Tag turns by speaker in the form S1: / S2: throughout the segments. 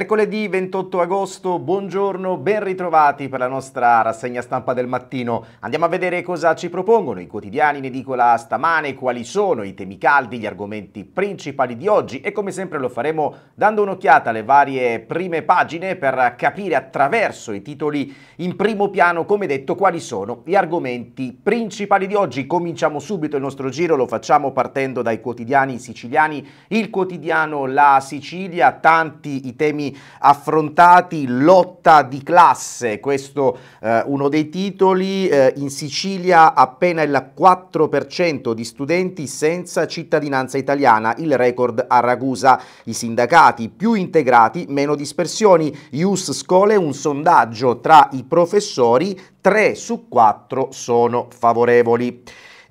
S1: Mercoledì 28 agosto, buongiorno, ben ritrovati per la nostra rassegna stampa del mattino. Andiamo a vedere cosa ci propongono i quotidiani in edicola stamane, quali sono i temi caldi, gli argomenti principali di oggi e come sempre lo faremo dando un'occhiata alle varie prime pagine per capire attraverso i titoli in primo piano, come detto, quali sono gli argomenti principali di oggi. Cominciamo subito il nostro giro, lo facciamo partendo dai quotidiani siciliani, il quotidiano La Sicilia, tanti i temi affrontati, lotta di classe, questo eh, uno dei titoli, eh, in Sicilia appena il 4% di studenti senza cittadinanza italiana, il record a Ragusa, i sindacati più integrati, meno dispersioni, Ius Scole un sondaggio tra i professori, 3 su 4 sono favorevoli.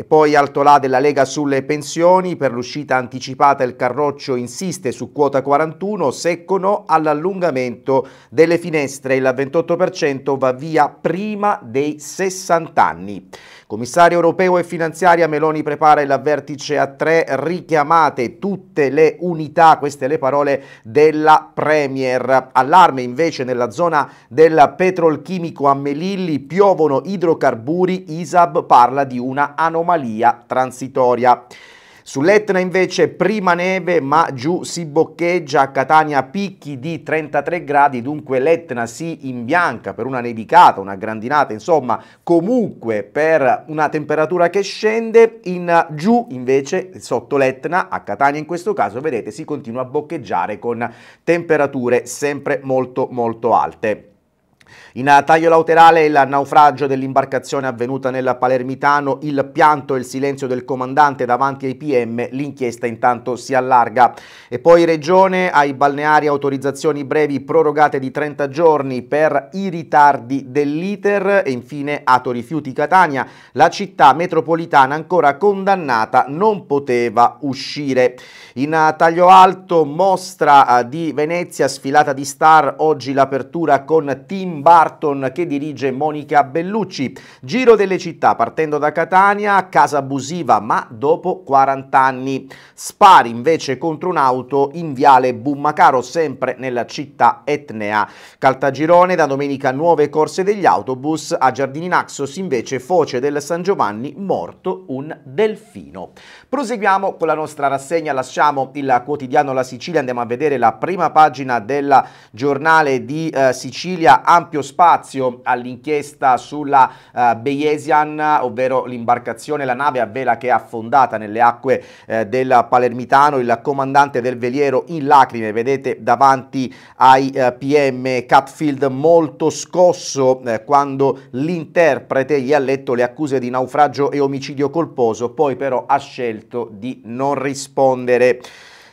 S1: E poi altolà della Lega sulle pensioni, per l'uscita anticipata il Carroccio insiste su quota 41, secco no all'allungamento delle finestre, il 28% va via prima dei 60 anni. Commissario europeo e finanziaria Meloni prepara il vertice a tre, richiamate tutte le unità, queste le parole della Premier. Allarme invece nella zona del petrolchimico a Melilli, piovono idrocarburi, ISAB parla di una anomalia transitoria. Sull'Etna invece prima neve ma giù si boccheggia a Catania picchi di 33 gradi, dunque l'Etna si imbianca per una nevicata, una grandinata, insomma comunque per una temperatura che scende. In giù invece sotto l'Etna, a Catania in questo caso, vedete si continua a boccheggiare con temperature sempre molto molto alte. In taglio laterale il naufragio dell'imbarcazione avvenuta nel Palermitano, il pianto e il silenzio del comandante davanti ai PM, l'inchiesta intanto si allarga. E poi Regione ai balneari autorizzazioni brevi prorogate di 30 giorni per i ritardi dell'iter e infine Ato Rifiuti Catania, la città metropolitana ancora condannata non poteva uscire. In taglio alto mostra eh, di Venezia sfilata di star, oggi l'apertura con Team Bar Barton che dirige Monica Bellucci. Giro delle città partendo da Catania, casa abusiva ma dopo 40 anni. Spari invece contro un'auto in viale Bummacaro sempre nella città etnea. Caltagirone da domenica nuove corse degli autobus, a Giardini Naxos invece foce del San Giovanni morto un delfino. Proseguiamo con la nostra rassegna, lasciamo il quotidiano La Sicilia, andiamo a vedere la prima pagina del giornale di eh, Sicilia, ampio spazio spazio all'inchiesta sulla uh, Bayesian, ovvero l'imbarcazione, la nave a vela che è affondata nelle acque uh, del Palermitano, il comandante del veliero in lacrime, vedete davanti ai uh, eh, PM Catfield molto scosso quando l'interprete gli ha letto le accuse di naufragio e omicidio colposo, poi però ha scelto di non rispondere.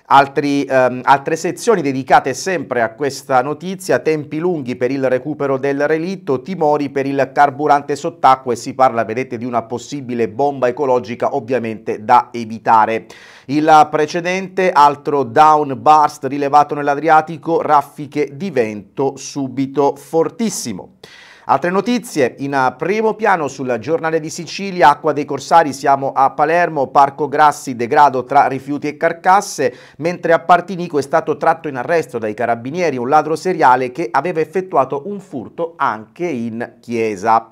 S1: Altri, ehm, altre sezioni dedicate sempre a questa notizia, tempi lunghi per il recupero del relitto, timori per il carburante sott'acqua e si parla, vedete, di una possibile bomba ecologica ovviamente da evitare. Il precedente, altro downburst rilevato nell'Adriatico, raffiche di vento subito fortissimo. Altre notizie, in primo piano sul giornale di Sicilia, acqua dei corsari, siamo a Palermo, Parco Grassi, degrado tra rifiuti e carcasse, mentre a Partinico è stato tratto in arresto dai carabinieri un ladro seriale che aveva effettuato un furto anche in chiesa.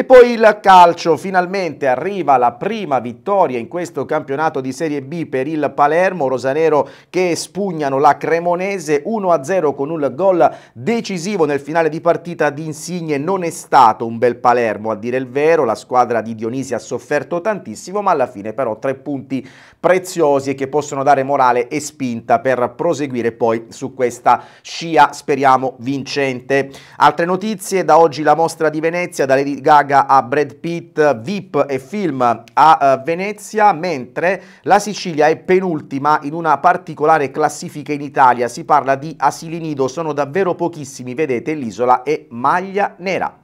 S1: E poi il calcio, finalmente arriva la prima vittoria in questo campionato di Serie B per il Palermo, Rosanero che spugnano la Cremonese 1-0 con un gol decisivo nel finale di partita di Insigne, non è stato un bel Palermo a dire il vero, la squadra di Dionisi ha sofferto tantissimo ma alla fine però tre punti preziosi e che possono dare morale e spinta per proseguire poi su questa scia speriamo vincente. Altre notizie, da oggi la mostra di Venezia da Lady Gaga paga a Brad Pitt, VIP e film a eh, Venezia, mentre la Sicilia è penultima in una particolare classifica in Italia. Si parla di asili nido, sono davvero pochissimi, vedete l'isola è maglia nera.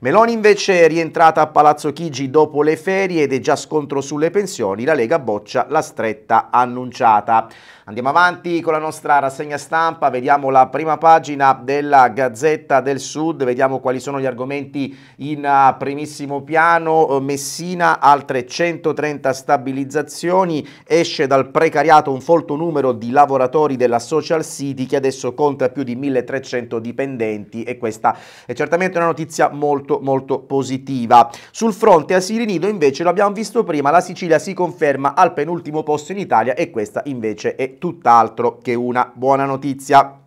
S1: Meloni invece è rientrata a Palazzo Chigi dopo le ferie ed è già scontro sulle pensioni, la Lega boccia la stretta annunciata. Andiamo avanti con la nostra rassegna stampa, vediamo la prima pagina della Gazzetta del Sud, vediamo quali sono gli argomenti in eh, primissimo piano. Eh, Messina, altre 130 stabilizzazioni, esce dal precariato un folto numero di lavoratori della Social City che adesso conta più di 1300 dipendenti e questa è certamente una notizia molto molto molto positiva. Sul fronte Asirinido invece lo abbiamo visto prima, la Sicilia si conferma al penultimo posto in Italia e questa invece è tutt'altro che una buona notizia.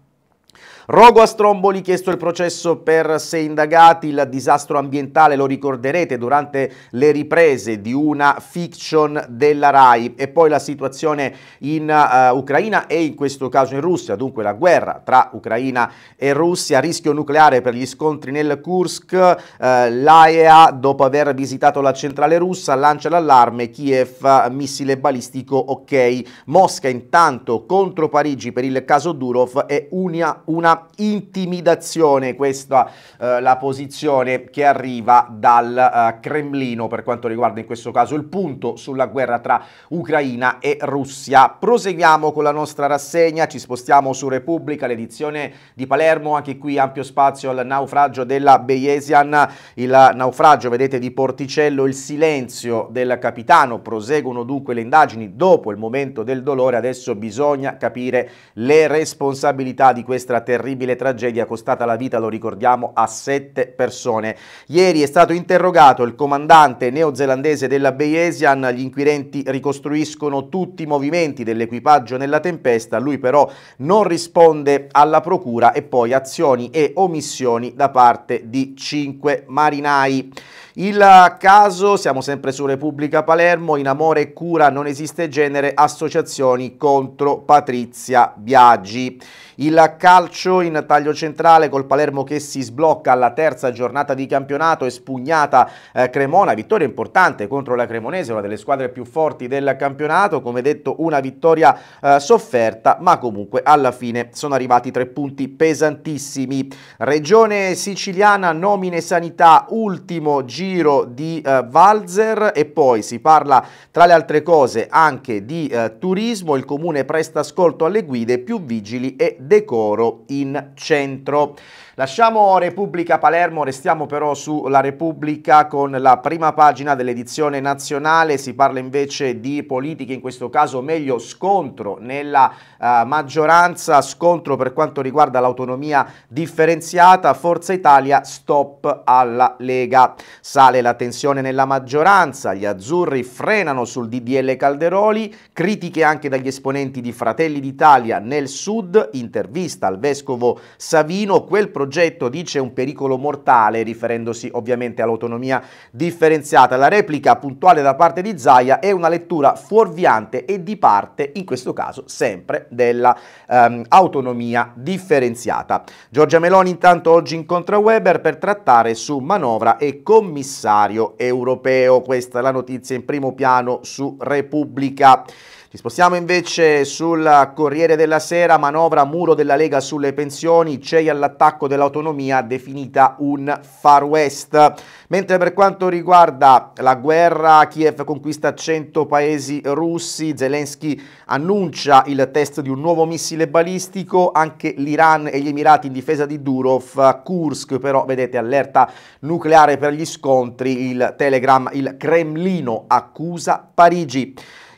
S1: Rogo a Stromboli chiesto il processo per sei indagati, il disastro ambientale lo ricorderete durante le riprese di una fiction della RAI e poi la situazione in uh, Ucraina e in questo caso in Russia, dunque la guerra tra Ucraina e Russia, rischio nucleare per gli scontri nel Kursk, uh, l'AEA dopo aver visitato la centrale russa lancia l'allarme Kiev missile balistico ok, Mosca intanto contro Parigi per il caso Durov e una, una una intimidazione, questa eh, la posizione che arriva dal eh, Cremlino per quanto riguarda in questo caso il punto sulla guerra tra Ucraina e Russia. Proseguiamo con la nostra rassegna, ci spostiamo su Repubblica, l'edizione di Palermo, anche qui ampio spazio al naufragio della Beyesian, il naufragio vedete di Porticello, il silenzio del capitano, proseguono dunque le indagini dopo il momento del dolore, adesso bisogna capire le responsabilità di questa terra terribile tragedia costata la vita, lo ricordiamo, a sette persone. Ieri è stato interrogato il comandante neozelandese della Bayesian, gli inquirenti ricostruiscono tutti i movimenti dell'equipaggio nella tempesta, lui però non risponde alla procura e poi azioni e omissioni da parte di cinque marinai. Il caso, siamo sempre su Repubblica Palermo, in amore e cura non esiste genere, associazioni contro Patrizia Biaggi. Il calcio calcio in taglio centrale col Palermo che si sblocca alla terza giornata di campionato, espugnata eh, Cremona, vittoria importante contro la Cremonese, una delle squadre più forti del campionato, come detto una vittoria eh, sofferta, ma comunque alla fine sono arrivati tre punti pesantissimi. Regione siciliana, nomine sanità, ultimo giro di eh, Valzer e poi si parla tra le altre cose anche di eh, turismo, il comune presta ascolto alle guide, più vigili e decoro in in centro. Lasciamo Repubblica Palermo, restiamo però sulla Repubblica con la prima pagina dell'edizione nazionale, si parla invece di politiche, in questo caso meglio scontro nella eh, maggioranza, scontro per quanto riguarda l'autonomia differenziata, Forza Italia stop alla Lega. Sale la tensione nella maggioranza, gli azzurri frenano sul DDL Calderoli, critiche anche dagli esponenti di Fratelli d'Italia nel sud, intervista al vescovo Savino, quel progetto progetto dice un pericolo mortale, riferendosi ovviamente all'autonomia differenziata. La replica puntuale da parte di Zaia è una lettura fuorviante e di parte, in questo caso sempre, dell'autonomia ehm, um, differenziata. Giorgia Meloni intanto oggi incontra Weber per trattare su manovra e commissario europeo. Questa è la notizia in primo piano su Repubblica. Ci spostiamo invece sul Corriere della Sera, manovra muro della Lega sulle pensioni, CEI all'attacco dell'autonomia definita un far west. Mentre per quanto riguarda la guerra, Kiev conquista 100 paesi russi, Zelensky annuncia il test di un nuovo missile balistico, anche l'Iran e gli Emirati in difesa di Durov, Kursk però vedete allerta nucleare per gli scontri, il Telegram, il Cremlino accusa Parigi.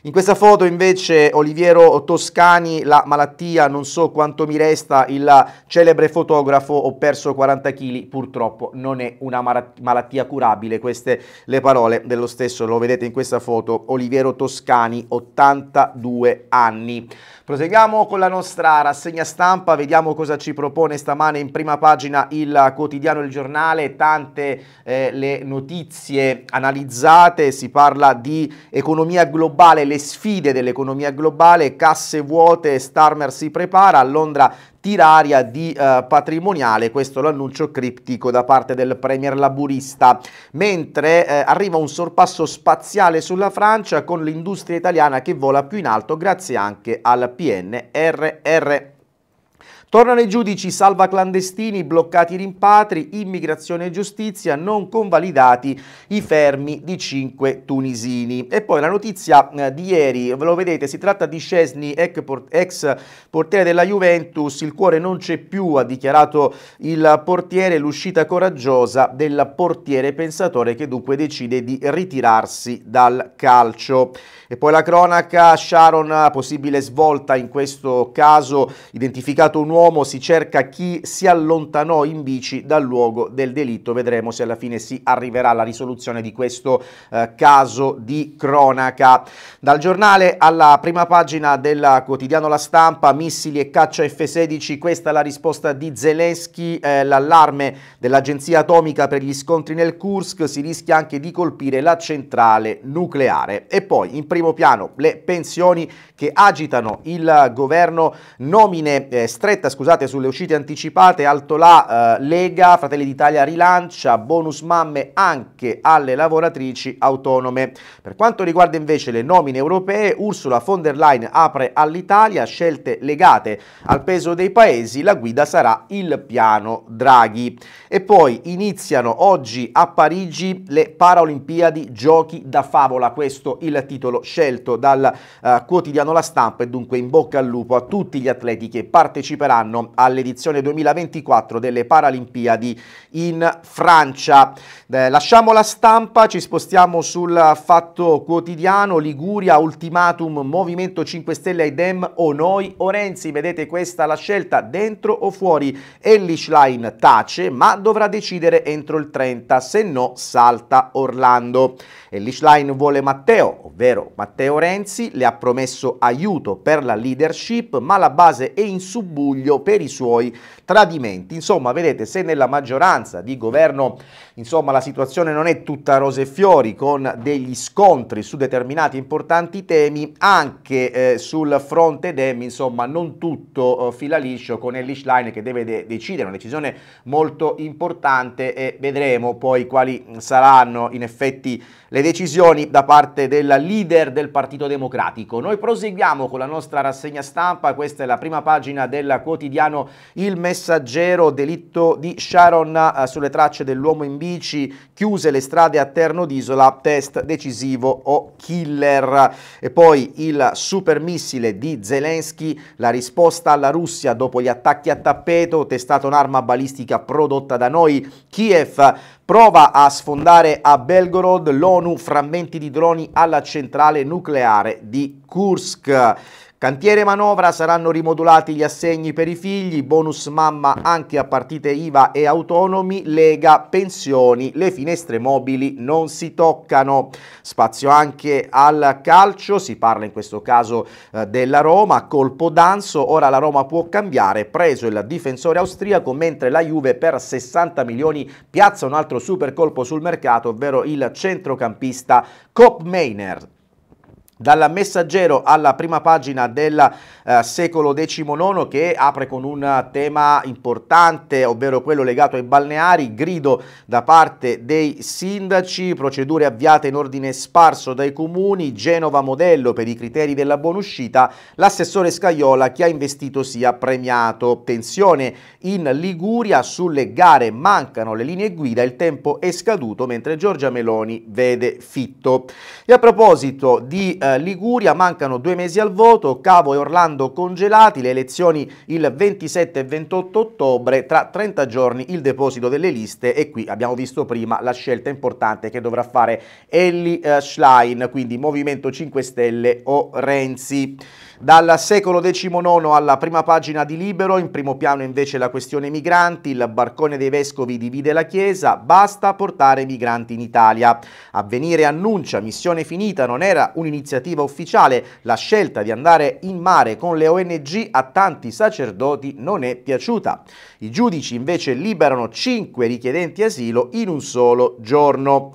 S1: In questa foto invece Oliviero Toscani, la malattia, non so quanto mi resta, il celebre fotografo, ho perso 40 kg, purtroppo non è una malattia curabile, queste le parole dello stesso, lo vedete in questa foto, Oliviero Toscani, 82 anni. Proseguiamo con la nostra rassegna stampa, vediamo cosa ci propone stamane in prima pagina il quotidiano Il Giornale, tante eh, le notizie analizzate, si parla di economia globale, le le sfide dell'economia globale, casse vuote, Starmer si prepara, a Londra tira aria di eh, patrimoniale, questo l'annuncio criptico da parte del premier laburista, mentre eh, arriva un sorpasso spaziale sulla Francia con l'industria italiana che vola più in alto grazie anche al PNRR. Tornano i giudici salva clandestini, bloccati i rimpatri, immigrazione e giustizia, non convalidati i fermi di cinque tunisini. E poi la notizia eh, di ieri, ve lo vedete, si tratta di Scesni, ex portiere della Juventus, il cuore non c'è più, ha dichiarato il portiere, l'uscita coraggiosa del portiere pensatore che dunque decide di ritirarsi dal calcio. E poi la cronaca, Sharon, possibile svolta in questo caso, identificato un uomo uomo si cerca chi si allontanò in bici dal luogo del delitto. Vedremo se alla fine si arriverà alla risoluzione di questo eh, caso di cronaca. Dal giornale alla prima pagina del quotidiano La Stampa, missili e caccia F-16, questa è la risposta di Zelensky, eh, l'allarme dell'Agenzia Atomica per gli scontri nel Kursk, si rischia anche di colpire la centrale nucleare. E poi in primo piano le pensioni che agitano il governo, nomine eh, stretta scusate, sulle uscite anticipate, Altolà, eh, Lega, Fratelli d'Italia rilancia, bonus mamme anche alle lavoratrici autonome. Per quanto riguarda invece le nomine europee, Ursula von der Leyen apre all'Italia scelte legate al peso dei paesi, la guida sarà il piano Draghi. E poi iniziano oggi a Parigi le Paralimpiadi Giochi da favola, questo il titolo scelto dal eh, quotidiano La Stampa e dunque in bocca al lupo a tutti gli atleti che parteciperanno parteciperanno all'edizione 2024 delle Paralimpiadi in Francia. Eh, lasciamo la stampa, ci spostiamo sul fatto quotidiano, Liguria, ultimatum, Movimento 5 Stelle ai Dem o noi o Renzi, vedete questa la scelta dentro o fuori, Ellis Line tace ma dovrà decidere entro il 30, se no salta Orlando. Ellis Line vuole Matteo, ovvero Matteo Renzi, le ha promesso aiuto per la leadership ma la base è in subbuglio Giglio per i suoi tradimenti. Insomma, vedete, se nella maggioranza di governo insomma, la situazione non è tutta rose e fiori, con degli scontri su determinati importanti temi, anche eh, sul fronte Demi, insomma, non tutto eh, fila liscio con Ellie Line che deve de decidere, una decisione molto importante e vedremo poi quali saranno in effetti le decisioni da parte della leader del Partito Democratico. Noi proseguiamo con la nostra rassegna stampa, questa è la prima pagina della quotidiana quotidiano Il Messaggero, delitto di Sharon eh, sulle tracce dell'uomo in bici, chiuse le strade a Terno d'Isola, test decisivo o killer. E poi il supermissile di Zelensky, la risposta alla Russia dopo gli attacchi a tappeto, testata un'arma balistica prodotta da noi, Kiev prova a sfondare a Belgorod l'ONU frammenti di droni alla centrale nucleare di Kursk. Cantiere manovra saranno rimodulati gli assegni per i figli, bonus mamma anche a partite IVA e autonomi, lega, pensioni, le finestre mobili non si toccano. Spazio anche al calcio, si parla in questo caso eh, della Roma, colpo danzo, ora la Roma può cambiare, preso il difensore austriaco mentre la Juve per 60 milioni piazza un altro super colpo sul mercato, ovvero il centrocampista Kopmeiner. Dal messaggero alla prima pagina del eh, secolo XIX che apre con un tema importante, ovvero quello legato ai balneari, grido da parte dei sindaci, procedure avviate in ordine sparso dai comuni, Genova modello per i criteri della buona uscita, l'assessore Scaiola chi ha investito sia premiato. Tensione in Liguria, sulle gare mancano le linee guida, il tempo è scaduto mentre Giorgia Meloni vede fitto. E a proposito di eh, Liguria, mancano due mesi al voto, Cavo e Orlando congelati, le elezioni il 27 e 28 ottobre, tra 30 giorni il deposito delle liste e qui abbiamo visto prima la scelta importante che dovrà fare Elli eh, Schlein, quindi Movimento 5 Stelle o Renzi. Dal secolo XIX alla prima pagina di Libero, in primo piano invece la questione migranti, il barcone dei vescovi divide la Chiesa, basta portare migranti in Italia. Avvenire annuncia, missione finita, non era un'iniziativa iniziativa ufficiale, la scelta di andare in mare con le ONG a tanti sacerdoti non è piaciuta. I giudici invece liberano 5 richiedenti asilo in un solo giorno.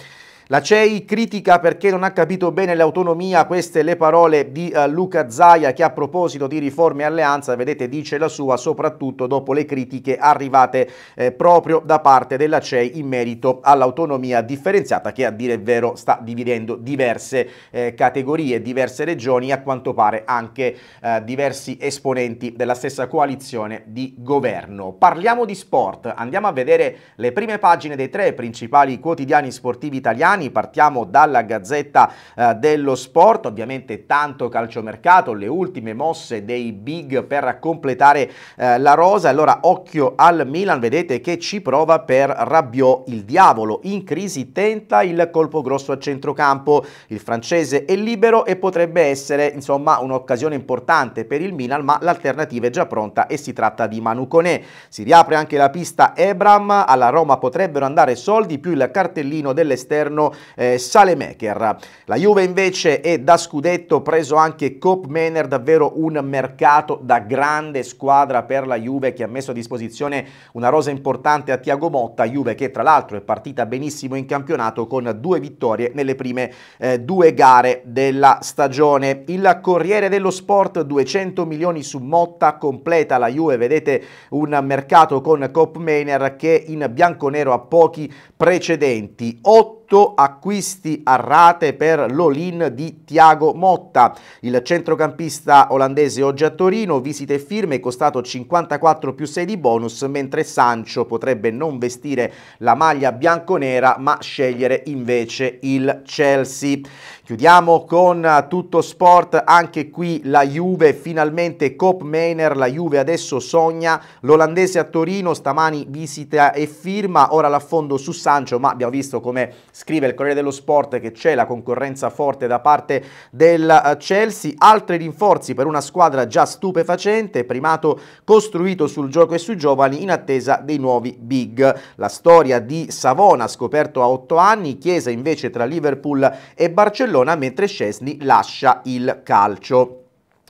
S1: La CEI critica perché non ha capito bene l'autonomia, queste le parole di uh, Luca Zaia che a proposito di riforme e alleanza, vedete, dice la sua soprattutto dopo le critiche arrivate eh, proprio da parte della CEI in merito all'autonomia differenziata che a dire il vero sta dividendo diverse eh, categorie, diverse regioni e a quanto pare anche eh, diversi esponenti della stessa coalizione di governo. Parliamo di sport, andiamo a vedere le prime pagine dei tre principali quotidiani sportivi italiani italiani, partiamo dalla Gazzetta eh, dello Sport, ovviamente tanto calciomercato, le ultime mosse dei big per completare eh, la rosa, allora occhio al Milan, vedete che ci prova per Rabiot il diavolo, in crisi tenta il colpo grosso a centrocampo, il francese è libero e potrebbe essere insomma un'occasione importante per il Milan, ma l'alternativa è già pronta e si tratta di Manu Coné. Si riapre anche la pista Ebram, alla Roma potrebbero andare soldi più il cartellino dell'esterno italiano eh, Salemaker. La Juve invece è da scudetto preso anche Cop Manor, davvero un mercato da grande squadra per la Juve che ha messo a disposizione una rosa importante a Tiago Motta, Juve che tra l'altro è partita benissimo in campionato con due vittorie nelle prime eh, due gare della stagione. Il Corriere dello Sport 200 milioni su Motta completa la Juve, vedete un mercato con Cop Manor che in bianco-nero ha pochi precedenti. 8 8 acquisti a rate per l'Olin di Tiago Motta. Il centrocampista olandese oggi a Torino, visite e firme, costato 54 più 6 di bonus, mentre Sancho potrebbe non vestire la maglia bianconera ma scegliere invece il Chelsea. Chiudiamo con tutto sport, anche qui la Juve, finalmente Cop Mainer, la Juve adesso sogna, l'olandese a Torino stamani visita e firma, ora l'affondo su Sancho ma abbiamo visto come Scrive il Corriere dello Sport che c'è la concorrenza forte da parte del eh, Chelsea, altri rinforzi per una squadra già stupefacente, primato costruito sul gioco e sui giovani in attesa dei nuovi big. La storia di Savona, scoperto a 8 anni, Chiesa invece tra Liverpool e Barcellona, mentre Scesni lascia il calcio.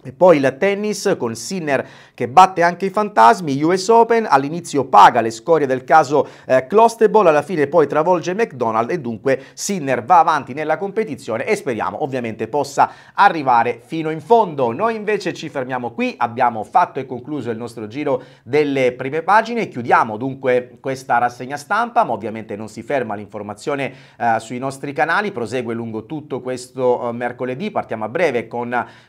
S1: E poi il tennis con Sinner che batte anche i fantasmi, US Open all'inizio paga le scorie del caso eh, Closteball, alla fine poi travolge McDonald e dunque Sinner va avanti nella competizione e speriamo ovviamente possa arrivare fino in fondo. Noi invece ci fermiamo qui, abbiamo fatto e concluso il nostro giro delle prime pagine, chiudiamo dunque questa rassegna stampa, ma ovviamente non si ferma l'informazione eh, sui nostri canali, prosegue lungo tutto questo eh, mercoledì, partiamo a breve con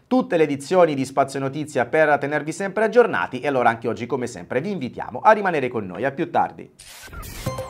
S1: tutte le edizioni edizioni di Spazio Notizia per tenervi sempre aggiornati e allora anche oggi come sempre vi invitiamo a rimanere con noi, a più tardi.